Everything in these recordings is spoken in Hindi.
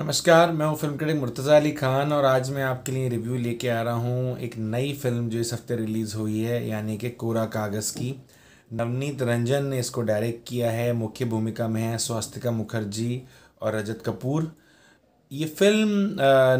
नमस्कार मैं हूँ फिल्म क्रिटिक मुर्तज़ा अली खान और आज मैं आपके लिए रिव्यू लेके आ रहा हूँ एक नई फिल्म जो इस हफ्ते रिलीज़ हुई है यानी कि कोरा कागज़ की नवनीत रंजन ने इसको डायरेक्ट किया है मुख्य भूमिका में है स्वास्तिका मुखर्जी और रजत कपूर ये फिल्म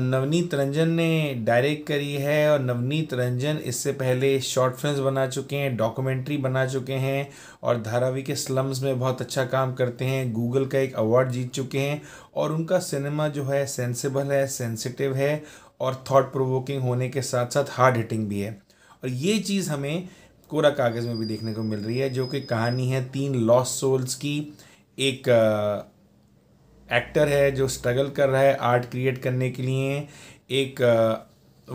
नवनीत रंजन ने डायरेक्ट करी है और नवनीत रंजन इससे पहले शॉर्ट फिल्म्स बना चुके हैं डॉक्यूमेंट्री बना चुके हैं और धारावी के स्लम्स में बहुत अच्छा काम करते हैं गूगल का एक अवार्ड जीत चुके हैं और उनका सिनेमा जो है सेंसिबल है सेंसिटिव है और थॉट प्रोवोकिंग होने के साथ साथ हार्ड हिटिंग भी है और ये चीज़ हमें कोरा कागज़ में भी देखने को मिल रही है जो कि कहानी है तीन लॉस सोल्स की एक एक्टर है जो स्ट्रगल कर रहा है आर्ट क्रिएट करने के लिए एक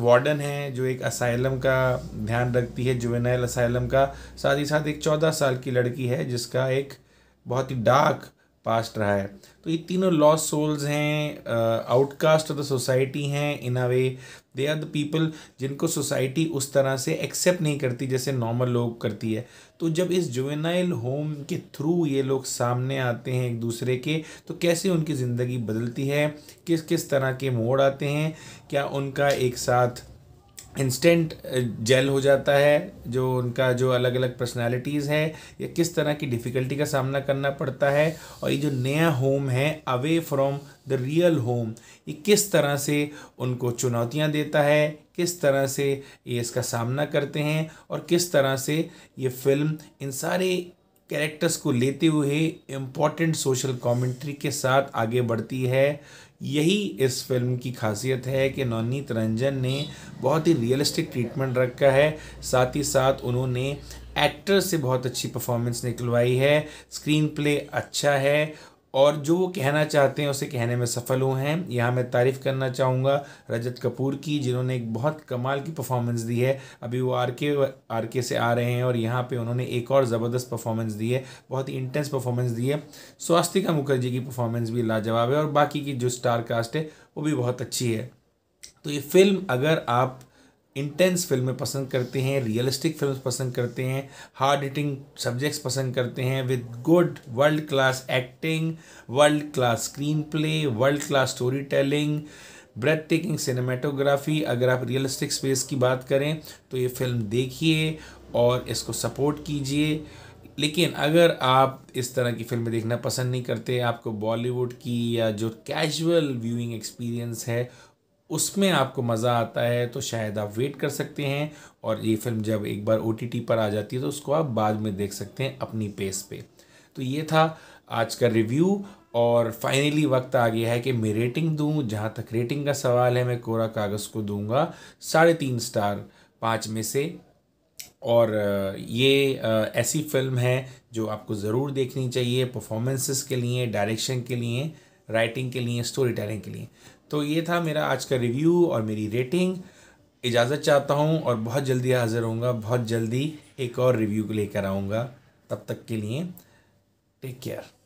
वार्डन है जो एक असाइलम का ध्यान रखती है जुवेनाइल असाइलम का साथ ही साथ एक चौदह साल की लड़की है जिसका एक बहुत ही डार्क पास्ट रहा है तो ये तीनों लॉस सोल्स हैं आउटकास्ट ऑफ द सोसाइटी हैं in a way they are the people जिनको सोसाइटी उस तरह से एक्सेप्ट नहीं करती जैसे नॉर्मल लोग करती है तो जब इस जुवेनाइल होम के थ्रू ये लोग सामने आते हैं एक दूसरे के तो कैसे उनकी ज़िंदगी बदलती है किस किस तरह के मोड़ आते हैं क्या उनका एक साथ इंस्टेंट जेल uh, हो जाता है जो उनका जो अलग अलग पर्सनालिटीज़ है या किस तरह की डिफ़िकल्टी का सामना करना पड़ता है और ये जो नया होम है away from the real home ये किस तरह से उनको चुनौतियाँ देता है किस तरह से ये इसका सामना करते हैं और किस तरह से ये फिल्म इन सारे कैरेक्टर्स को लेते हुए इम्पॉर्टेंट सोशल कॉमेंट्री के साथ आगे बढ़ती है यही इस फिल्म की खासियत है कि नवनीत रंजन ने बहुत ही रियलिस्टिक ट्रीटमेंट रखा है साथ ही साथ उन्होंने एक्टर से बहुत अच्छी परफॉर्मेंस निकलवाई है स्क्रीन प्ले अच्छा है और जो वो कहना चाहते हैं उसे कहने में सफल हुए हैं यहाँ मैं तारीफ़ करना चाहूँगा रजत कपूर की जिन्होंने एक बहुत कमाल की परफॉर्मेंस दी है अभी वो आर के आर के से आ रहे हैं और यहाँ पे उन्होंने एक और ज़बरदस्त परफॉर्मेंस दी है बहुत ही इंटेंस परफॉर्मेंस दी है स्वास्तिका मुखर्जी की परफॉर्मेंस भी लाजवाब है और बाकी की जो स्टार कास्ट है वो भी बहुत अच्छी है तो ये फिल्म अगर आप इंटेंस फिल्में पसंद करते हैं रियलिस्टिक फिल्म पसंद करते हैं हार्ड हिटिंग सब्जेक्ट्स पसंद करते हैं with good world class acting world class screenplay world class storytelling breathtaking cinematography अगर आप रियलिस्टिक स्पेस की बात करें तो ये फिल्म देखिए और इसको सपोर्ट कीजिए लेकिन अगर आप इस तरह की फिल्में देखना पसंद नहीं करते आपको बॉलीवुड की या जो कैजुअल व्यूइंग एक्सपीरियंस है उसमें आपको मज़ा आता है तो शायद आप वेट कर सकते हैं और ये फिल्म जब एक बार ओ पर आ जाती है तो उसको आप बाद में देख सकते हैं अपनी पेस पे तो ये था आज का रिव्यू और फाइनली वक्त आ गया है कि मैं रेटिंग दूँ जहाँ तक रेटिंग का सवाल है मैं कोरा कागज़ को दूंगा साढ़े तीन स्टार पाँच में से और ये ऐसी फिल्म है जो आपको ज़रूर देखनी चाहिए परफॉर्मेंसेस के लिए डायरेक्शन के लिए राइटिंग के लिए स्टोरी टेलिंग के लिए तो ये था मेरा आज का रिव्यू और मेरी रेटिंग इजाज़त चाहता हूँ और बहुत जल्दी हाज़िर होऊंगा बहुत जल्दी एक और रिव्यू लेकर आऊँगा तब तक के लिए टेक केयर